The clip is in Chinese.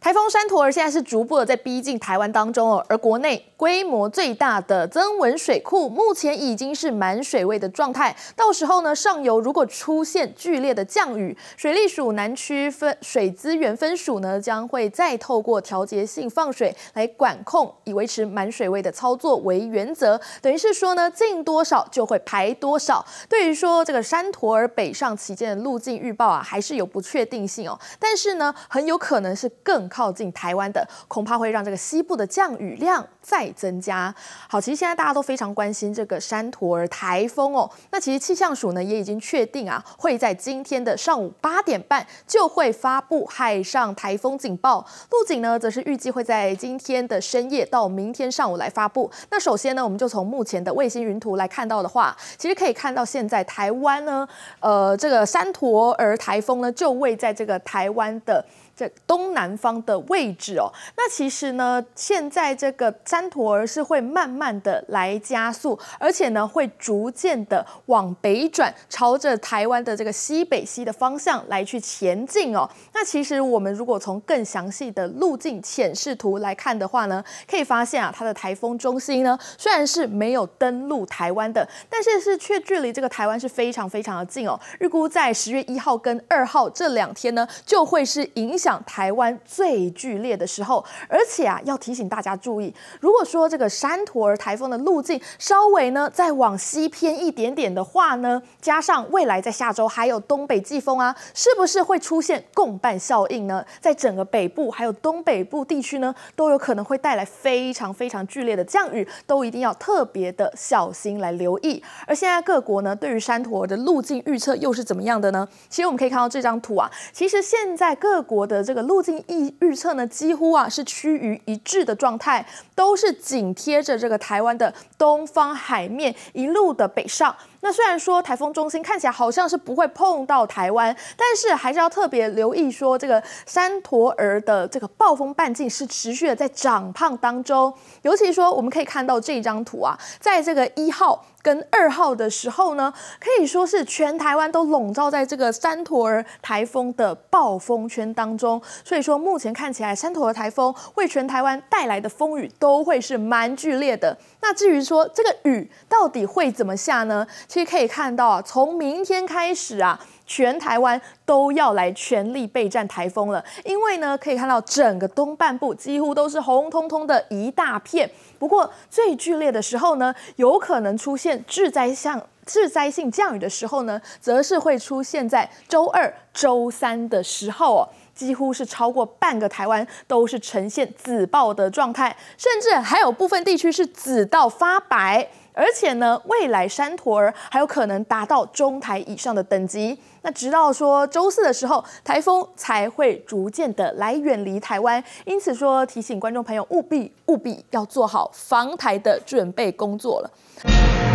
台风山陀儿现在是逐步的在逼近台湾当中哦，而国内规模最大的增文水库目前已经是满水位的状态，到时候呢，上游如果出现剧烈的降雨，水利署南区分水资源分署呢将会再透过调节性放水来管控，以维持满水位的操作为原则，等于是说呢，进多少就会排多少。对于说这个山陀儿北上期间的路径预报啊，还是有不确定性哦，但是呢，很有可能是更。靠近台湾的，恐怕会让这个西部的降雨量再增加。好，其实现在大家都非常关心这个山陀儿台风哦。那其实气象署呢也已经确定啊，会在今天的上午八点半就会发布海上台风警报。陆警呢则是预计会在今天的深夜到明天上午来发布。那首先呢，我们就从目前的卫星云图来看到的话，其实可以看到现在台湾呢，呃，这个山陀儿台风呢就位在这个台湾的这东南方。的位置哦，那其实呢，现在这个三陀儿是会慢慢的来加速，而且呢会逐渐的往北转，朝着台湾的这个西北西的方向来去前进哦。那其实我们如果从更详细的路径显示图来看的话呢，可以发现啊，它的台风中心呢虽然是没有登陆台湾的，但是是却距离这个台湾是非常非常的近哦。预估在十月一号跟二号这两天呢，就会是影响台湾最。最剧烈的时候，而且啊，要提醒大家注意，如果说这个山陀儿台风的路径稍微呢再往西偏一点点的话呢，加上未来在下周还有东北季风啊，是不是会出现共伴效应呢？在整个北部还有东北部地区呢，都有可能会带来非常非常剧烈的降雨，都一定要特别的小心来留意。而现在各国呢，对于山陀儿的路径预测又是怎么样的呢？其实我们可以看到这张图啊，其实现在各国的这个路径预。预测呢，几乎啊是趋于一致的状态，都是紧贴着这个台湾的东方海面一路的北上。那虽然说台风中心看起来好像是不会碰到台湾，但是还是要特别留意说这个山陀儿的这个暴风半径是持续的在长胖当中。尤其说我们可以看到这张图啊，在这个一号跟二号的时候呢，可以说是全台湾都笼罩在这个山陀儿台风的暴风圈当中。所以说目前看起来山陀儿台风为全台湾带来的风雨都会是蛮剧烈的。那至于说这个雨到底会怎么下呢？其实可以看到啊，从明天开始啊，全台湾都要来全力备战台风了。因为呢，可以看到整个东半部几乎都是红彤彤的一大片。不过最剧烈的时候呢，有可能出现致灾降、致灾性降雨的时候呢，则是会出现在周二、周三的时候哦。几乎是超过半个台湾都是呈现紫暴的状态，甚至还有部分地区是紫到发白。而且呢，未来山陀儿还有可能达到中台以上的等级。那直到说周四的时候，台风才会逐渐的来远离台湾。因此说，提醒观众朋友务必务必要做好防台的准备工作了。